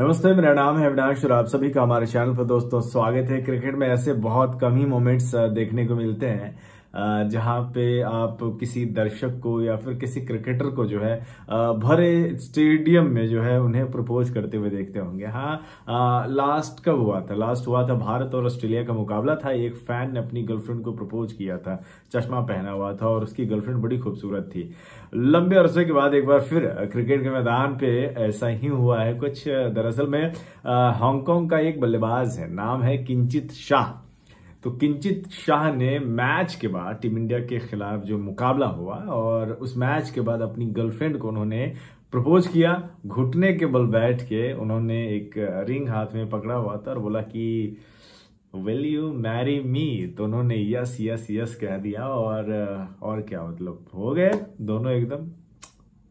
नमस्ते मेरा नाम है अविनाश और आप सभी का हमारे चैनल पर दोस्तों स्वागत है क्रिकेट में ऐसे बहुत कम ही मोमेंट्स देखने को मिलते हैं जहाँ पे आप किसी दर्शक को या फिर किसी क्रिकेटर को जो है भरे स्टेडियम में जो है उन्हें प्रपोज करते हुए देखते होंगे हाँ लास्ट कब हुआ था लास्ट हुआ था भारत और ऑस्ट्रेलिया का मुकाबला था एक फैन ने अपनी गर्लफ्रेंड को प्रपोज किया था चश्मा पहना हुआ था और उसकी गर्लफ्रेंड बड़ी खूबसूरत थी लंबे अरसे के बाद एक बार फिर क्रिकेट के मैदान पे ऐसा ही हुआ है कुछ दरअसल में हांगकांग का एक बल्लेबाज है नाम है किंचित शाह तो किंचित शाह ने मैच के बाद टीम इंडिया के खिलाफ जो मुकाबला हुआ और उस मैच के बाद अपनी गर्लफ्रेंड को उन्होंने प्रपोज किया घुटने के बल बैठ के उन्होंने एक रिंग हाथ में पकड़ा हुआ था और बोला कि विल यू मैरी मी तो उन्होंने यस यस यस कह दिया और और क्या मतलब हो गए दोनों एकदम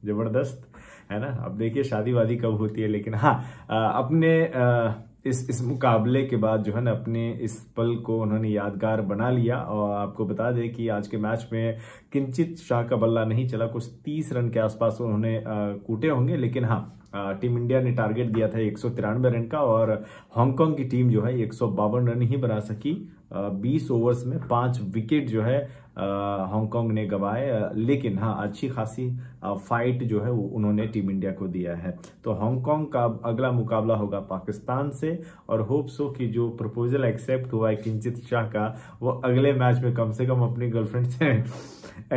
जबरदस्त है ना अब देखिए शादी वादी कब होती है लेकिन हाँ अपने आ, इस इस मुकाबले के बाद जो है ना अपने इस पल को उन्होंने यादगार बना लिया और आपको बता दें कि आज के मैच में किंचित शाह का बल्ला नहीं चला कुछ तीस रन के आसपास उन्होंने कूटे होंगे लेकिन हाँ टीम इंडिया ने टारगेट दिया था एक रन का और हांगकांग की टीम जो है एक रन ही बना सकी बीस ओवर्स में पांच विकेट जो है हांगकांग ने गवाए लेकिन हाँ अच्छी खासी फाइट जो है वो उन्होंने टीम इंडिया को दिया है तो हांगकांग का अगला मुकाबला होगा पाकिस्तान से से और होप सो कि जो प्रपोजल एक्सेप्ट हुआ है किंचित शाह का वो अगले मैच में कम से कम अपनी गर्लफ्रेंड से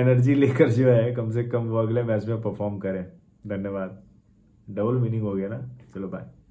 एनर्जी लेकर जो है कम से कम वो अगले मैच में परफॉर्म करें धन्यवाद डबल मीनिंग हो गया ना चलो बाय